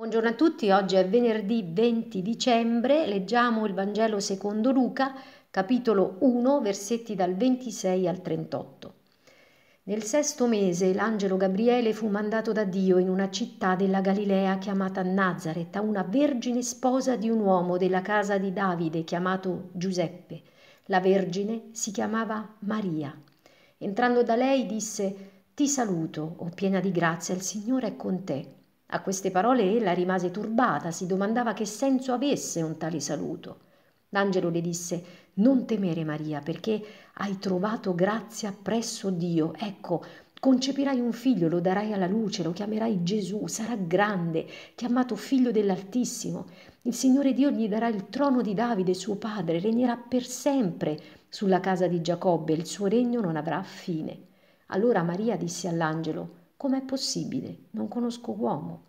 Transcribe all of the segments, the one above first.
Buongiorno a tutti, oggi è venerdì 20 dicembre, leggiamo il Vangelo secondo Luca, capitolo 1, versetti dal 26 al 38. Nel sesto mese l'angelo Gabriele fu mandato da Dio in una città della Galilea chiamata Nazareth a una vergine sposa di un uomo della casa di Davide chiamato Giuseppe. La vergine si chiamava Maria. Entrando da lei disse Ti saluto, o piena di grazia, il Signore è con te. A queste parole ella rimase turbata, si domandava che senso avesse un tale saluto. L'angelo le disse Non temere Maria, perché hai trovato grazia presso Dio. Ecco, concepirai un figlio, lo darai alla luce, lo chiamerai Gesù, sarà grande, chiamato figlio dell'Altissimo. Il Signore Dio gli darà il trono di Davide, suo padre, regnerà per sempre sulla casa di Giacobbe, il suo regno non avrà fine. Allora Maria disse all'angelo Com'è possibile? Non conosco uomo.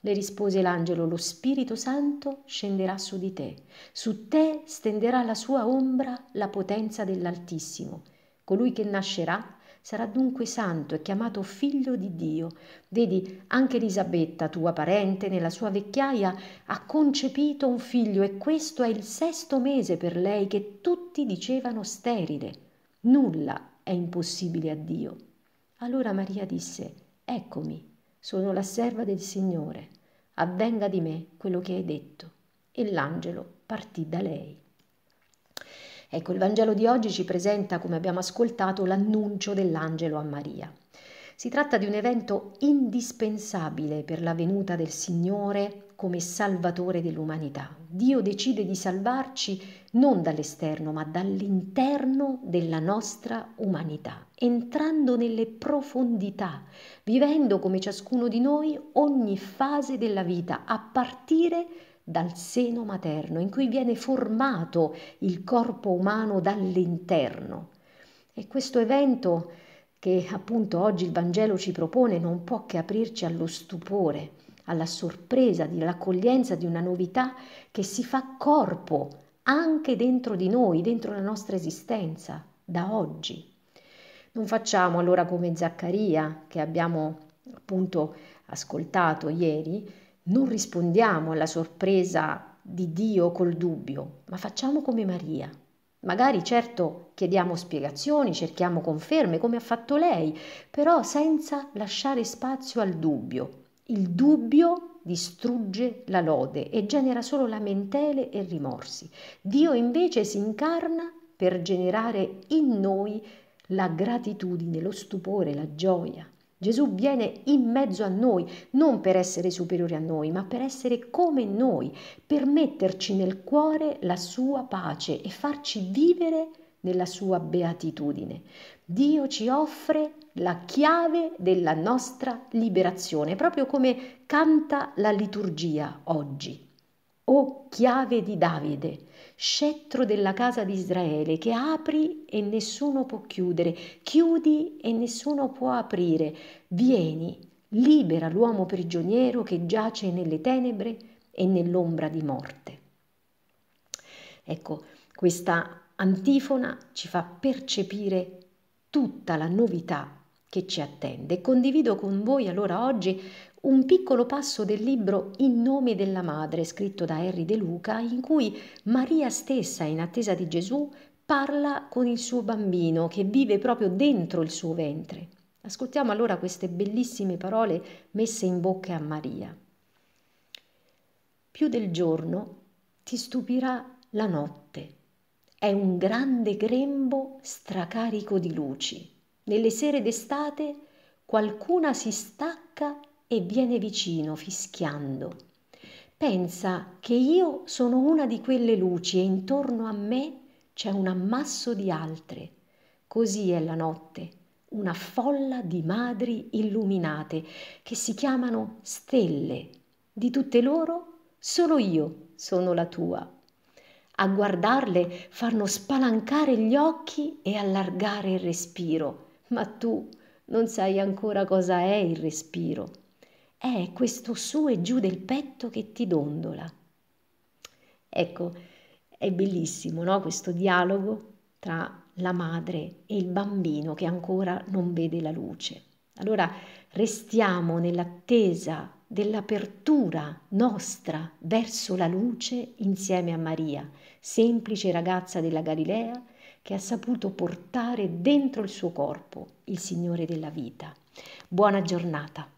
Le rispose l'angelo, lo Spirito Santo scenderà su di te, su te stenderà la sua ombra la potenza dell'Altissimo. Colui che nascerà sarà dunque santo e chiamato figlio di Dio. Vedi, anche Elisabetta, tua parente, nella sua vecchiaia ha concepito un figlio e questo è il sesto mese per lei che tutti dicevano sterile. Nulla è impossibile a Dio. Allora Maria disse, Eccomi, sono la serva del Signore, avvenga di me quello che hai detto. E l'angelo partì da lei. Ecco, il Vangelo di oggi ci presenta, come abbiamo ascoltato, l'annuncio dell'angelo a Maria. Si tratta di un evento indispensabile per la venuta del Signore come Salvatore dell'umanità. Dio decide di salvarci non dall'esterno, ma dall'interno della nostra umanità, entrando nelle profondità, vivendo come ciascuno di noi ogni fase della vita, a partire dal seno materno, in cui viene formato il corpo umano dall'interno. E questo evento che appunto oggi il Vangelo ci propone non può che aprirci allo stupore, alla sorpresa, all'accoglienza di una novità che si fa corpo anche dentro di noi, dentro la nostra esistenza, da oggi. Non facciamo allora come Zaccaria, che abbiamo appunto ascoltato ieri, non rispondiamo alla sorpresa di Dio col dubbio, ma facciamo come Maria, Magari certo chiediamo spiegazioni, cerchiamo conferme, come ha fatto lei, però senza lasciare spazio al dubbio. Il dubbio distrugge la lode e genera solo lamentele e rimorsi. Dio invece si incarna per generare in noi la gratitudine, lo stupore, la gioia. Gesù viene in mezzo a noi, non per essere superiore a noi, ma per essere come noi, per metterci nel cuore la sua pace e farci vivere nella sua beatitudine. Dio ci offre la chiave della nostra liberazione, proprio come canta la liturgia oggi o chiave di Davide, scettro della casa di Israele, che apri e nessuno può chiudere, chiudi e nessuno può aprire, vieni, libera l'uomo prigioniero che giace nelle tenebre e nell'ombra di morte. Ecco, questa antifona ci fa percepire tutta la novità che ci attende. Condivido con voi allora oggi un piccolo passo del libro In nome della madre, scritto da Henry De Luca, in cui Maria stessa, in attesa di Gesù, parla con il suo bambino che vive proprio dentro il suo ventre. Ascoltiamo allora queste bellissime parole messe in bocca a Maria. Più del giorno ti stupirà la notte. È un grande grembo stracarico di luci. Nelle sere d'estate qualcuna si stacca e viene vicino fischiando. Pensa che io sono una di quelle luci e intorno a me c'è un ammasso di altre. Così è la notte, una folla di madri illuminate che si chiamano stelle. Di tutte loro solo io sono la tua. A guardarle fanno spalancare gli occhi e allargare il respiro, ma tu non sai ancora cosa è il respiro è questo su e giù del petto che ti dondola. Ecco, è bellissimo no? questo dialogo tra la madre e il bambino che ancora non vede la luce. Allora restiamo nell'attesa dell'apertura nostra verso la luce insieme a Maria, semplice ragazza della Galilea che ha saputo portare dentro il suo corpo il Signore della vita. Buona giornata.